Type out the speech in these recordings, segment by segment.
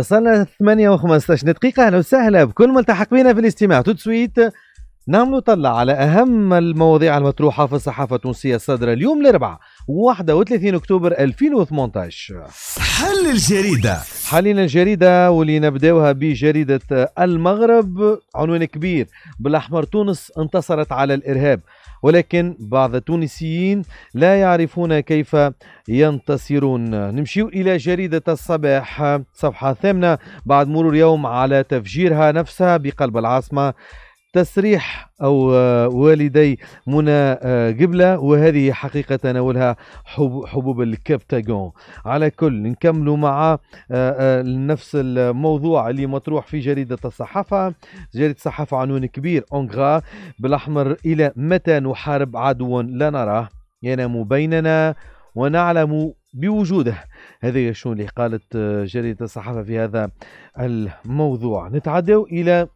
وصلنا 8 و15 دقيقة أهلا وسهلا بكل ملتحق بنا في الاستماع تو سويت نعم نطلع على أهم المواضيع المطروحة في الصحافة التونسية الصادرة اليوم الأربعاء 31 أكتوبر 2018 حل الجريدة حلينا الجريدة واللي نبداوها بجريدة المغرب عنوان كبير بالأحمر تونس انتصرت على الإرهاب ولكن بعض التونسيين لا يعرفون كيف ينتصرون نمشيو إلى جريدة الصباح صفحة ثامنة بعد مرور يوم على تفجيرها نفسها بقلب العاصمة تسريح أو آه، والدي منى آه، قبلة وهذه حقيقة تناولها حبوب الكابتاغون على كل نكملوا مع آه، نفس الموضوع اللي مطروح في جريدة الصحافة جريدة الصحافة عنوان كبير أونغرا بالأحمر إلى متى نحارب عدو لا نراه ينام بيننا ونعلم بوجوده هذا شو اللي قالت جريدة الصحافة في هذا الموضوع نتعدوا إلى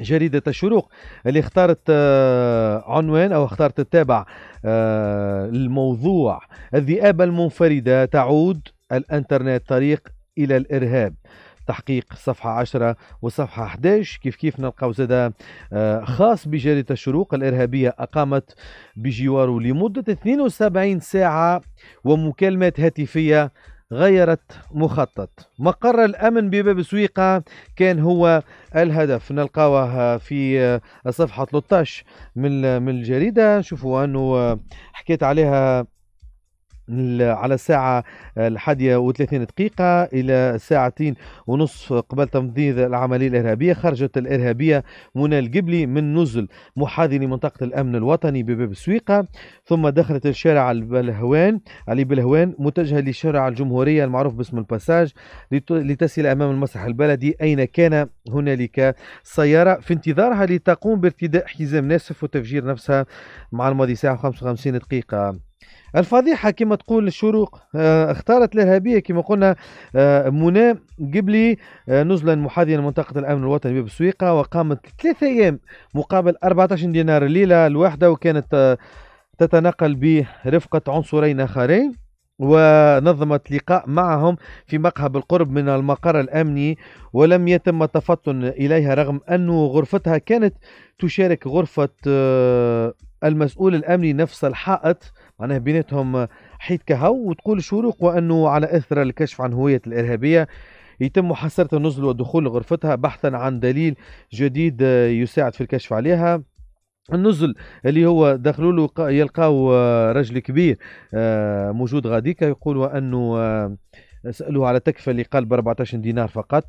جريدة الشروق اللي اختارت آه، عنوان أو اختارت تتابع الموضوع آه، الذئاب المنفردة تعود الانترنت طريق إلى الإرهاب تحقيق صفحة 10 وصفحة 11 كيف كيف نلقاو زاد آه، خاص بجريدة الشروق الإرهابية أقامت بجواره لمدة 72 ساعة ومكالمات هاتفية غيرت مخطط مقر الأمن بباب سويقة كان هو الهدف نلقاوه في صفحة 13 من الجريدة نشوفوا أنه حكيت عليها على الساعة الحادية وثلاثين دقيقة إلى ساعتين ونصف قبل تنفيذ العملية الإرهابية خرجت الإرهابية منى القبلي من نزل محاذي لمنطقة الأمن الوطني بباب سويقة ثم دخلت الشارع البلهوان علي بلهوان متجهة لشارع الجمهورية المعروف باسم الباساج لتصل أمام المسرح البلدي أين كان هنالك سيارة في انتظارها لتقوم بارتداء حزام ناسف وتفجير نفسها مع الماضي ساعه و55 دقيقة الفضيحة كما تقول الشروق آه، اختارت الإرهابية كما قلنا آه، منى قبلي آه، نزلا محاذيا منطقة الأمن الوطني ببسويقة وقامت ثلاثة أيام مقابل 14 دينار الليلة الواحدة وكانت تتنقل برفقة عنصرين آخرين ونظمت لقاء معهم في مقهى بالقرب من المقر الأمني ولم يتم التفطن إليها رغم أن غرفتها كانت تشارك غرفة المسؤول الأمني نفس الحائط معناها بيناتهم حيت كهو وتقول شروق وأنه على إثر الكشف عن هوية الإرهابية يتم محاصره النزل والدخول لغرفتها بحثا عن دليل جديد يساعد في الكشف عليها النزل اللي هو دخلوا له يلقاو رجل كبير آه، موجود غاديكا يقول انه آه، سالوه على التكلفه اللي قال ب 14 دينار فقط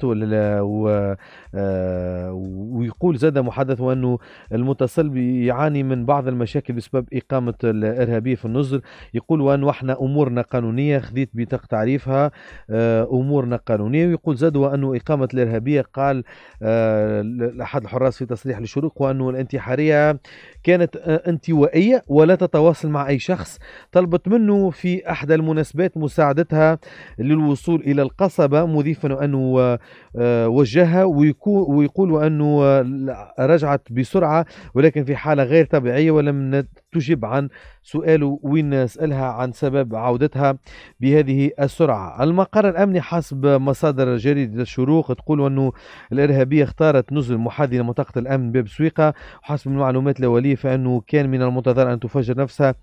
آه، ويقول زاد محدث انه المتصل يعاني من بعض المشاكل بسبب اقامه الارهابيه في النزل يقول وانه احنا امورنا قانونيه خذيت بطاقه تعريفها آه، امورنا قانونيه ويقول زاد وانه اقامه الارهابيه قال آه، احد الحراس في تصريح للشروق وانه الانتحاريه كانت انطوائيه ولا تتواصل مع اي شخص طلبت منه في احدى المناسبات مساعدتها لل الوصول الى القصبه مضيفا انه آه، وجهها ويقول انه آه، رجعت بسرعه ولكن في حاله غير طبيعيه ولم تجب عن سؤاله وين سالها عن سبب عودتها بهذه السرعه. المقر الامني حسب مصادر جريده الشروق تقول انه الارهابيه اختارت نزل محاذي لمنطقه الامن باب سويقه وحسب المعلومات الاوليه فانه كان من المنتظر ان تفجر نفسها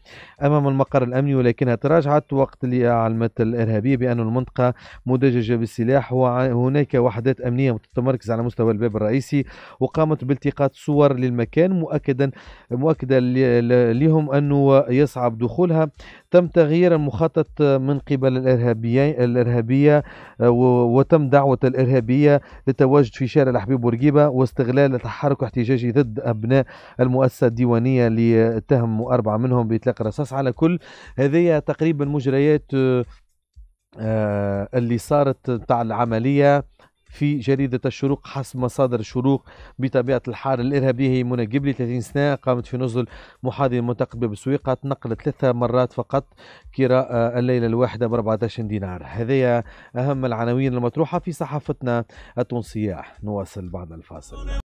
امام المقر الامني ولكنها تراجعت وقت اللي علمت الارهابيه بان المنطقه منطقه مدججة بالسلاح وهناك وحدات أمنية تتمركز على مستوى الباب الرئيسي وقامت بالتقاط صور للمكان مؤكدا مؤكدا لهم أنه يصعب دخولها تم تغيير المخطط من قبل الإرهابيين الإرهابية وتم دعوة الإرهابية للتواجد في شارع الحبيب بورقيبة واستغلال تحرك احتجاجي ضد أبناء المؤسسة الديوانية اللي اتهموا أربعة منهم بإطلاق الرصاص على كل هذه تقريبا مجريات آه، اللي صارت تاع العمليه في جريدة الشروق حسب مصادر الشروق بطبيعة الحال الإرهابية هي منى قبلي 30 سنة قامت في نزل محاضرة منتقبة بسويقة تنقلت ثلاثة مرات فقط كراء آه، الليلة الواحدة ب 14 دينار هذه أهم العناوين المطروحة في صحافتنا التونسية نواصل بعد الفاصل